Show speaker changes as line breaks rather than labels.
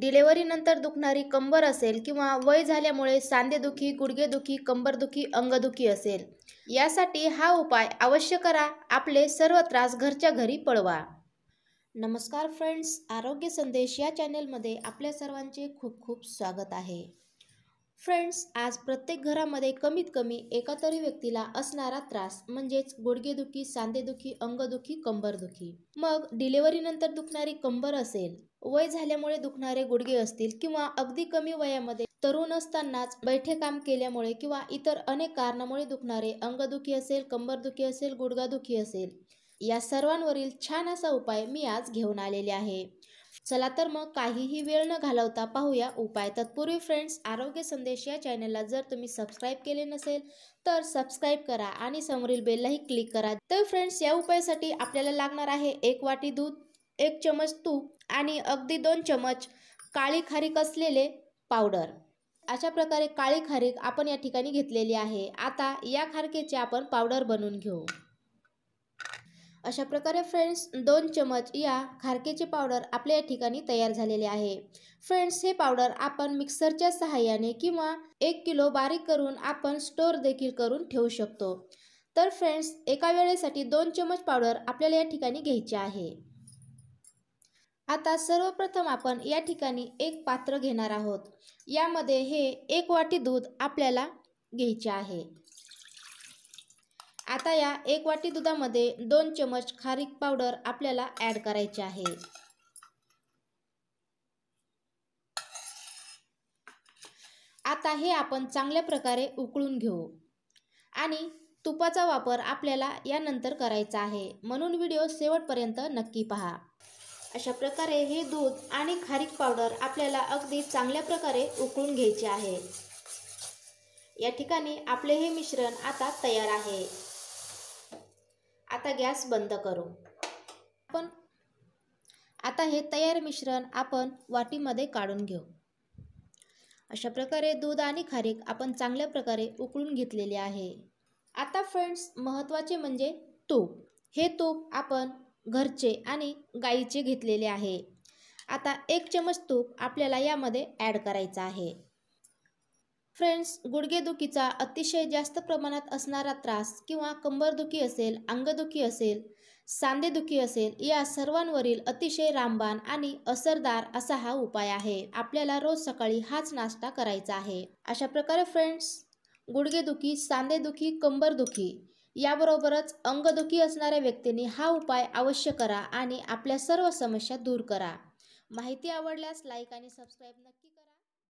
डिलेवरीनंतर दुखणारी कंबर असेल किंवा वय झाल्यामुळे सांधेदुखी गुडघेदुखी कंबरदुखी अंगदुखी असेल यासाठी हा उपाय अवश्य करा आपले सर्व त्रास घरच्या घरी पळवा नमस्कार फ्रेंड्स आरोग्य संदेश या चॅनेलमध्ये आपल्या सर्वांचे खूप खूप स्वागत आहे फ्रेंड्स आज प्रत्येक घरामध्ये कमीत कमी एका तरी व्यक्तीला असणारा त्रास म्हणजेच गुडघेदुखी सांधेदुखी अंगदुखी कंबरदुखी मग नंतर दुखणारी कंबर असेल वय झाल्यामुळे दुखणारे गुडघे असतील किंवा अगदी कमी वयामध्ये तरुण असतानाच बैठे काम केल्यामुळे किंवा इतर अनेक कारणामुळे दुखणारे अंगदुखी असेल कंबरदुखी असेल गुडगादुखी असेल या सर्वांवरील छान असा उपाय मी आज घेऊन आलेले आहे चला तर मग काहीही वेळ न घालवता पाहूया उपाय तत्पूर्वी फ्रेंड्स आरोग्य संदेश या चॅनलला जर तुम्ही सबस्क्राईब केले नसेल तर सबस्क्राईब करा आणि समोरील बेललाही क्लिक करा तर फ्रेंड्स या उपायासाठी आपल्याला लागणार आहे एक वाटी दूध एक चमच तूप आणि अगदी दोन चमच काळी खारीक असलेले पावडर अशा प्रकारे काळी खारीक आपण या ठिकाणी घेतलेली आहे आता या खारकेचे आपण पावडर बनवून घेऊ अशा प्रकारे फ्रेंड्स दोन चमच या खारकेचे पावडर आपल्या या ठिकाणी तयार झालेले आहे फ्रेंड्स हे पावडर आपण मिक्सरच्या सहाय्याने किंवा एक किलो बारीक करून आपण स्टोर देखील करून ठेवू शकतो तर फ्रेंड्स एका वेळेसाठी दोन चमच पावडर आपल्याला या ठिकाणी घ्यायचे आहे आता सर्वप्रथम आपण या ठिकाणी एक पात्र घेणार आहोत यामध्ये हे एक वाटी दूध आपल्याला घ्यायचे आहे आता या एक वाटी दुधामध्ये दोन चमच खारीक पावडर आपल्याला ॲड करायची आहे आता हे आपण चांगल्या प्रकारे उकळून घेऊ आणि तुपाचा वापर आपल्याला यानंतर करायचा आहे म्हणून व्हिडिओ शेवटपर्यंत नक्की पहा अशा प्रकारे हे दूध आणि खारीक पावडर आपल्याला अगदी चांगल्या प्रकारे उकळून घ्यायचे आहे या ठिकाणी आपले हे मिश्रण आता तयार आहे आता गॅस बंद करू पण आता हे तयार मिश्रण आपण वाटीमध्ये काढून घेऊ अशा प्रकारे दूध आणि खारीक आपण चांगल्या प्रकारे उकळून घेतलेले आहे आता फ्रेंड्स महत्त्वाचे म्हणजे तूप हे तूप आपण घरचे आणि गाईचे घेतलेले आहे आता एक चमच तूप आपल्याला यामध्ये ॲड करायचं आहे फ्रेंड्स गुडघेदुखीचा अतिशय जास्त प्रमाणात असणारा त्रास किंवा कंबरदुखी असेल अंगदुखी असेल सांधेदुखी असेल या सर्वांवरील अतिशय रामबाण आणि असरदार असा हा उपाय आहे आपल्याला रोज सकाळी हाच नाश्ता करायचा आहे अशा प्रकारे फ्रेंड्स गुडघेदुखी सांधेदुखी कंबरदुखी याबरोबरच अंगदुखी असणाऱ्या व्यक्तींनी हा उपाय अवश्य करा आणि आपल्या सर्व समस्या दूर करा माहिती आवडल्यास लाईक आणि सबस्क्राईब नक्की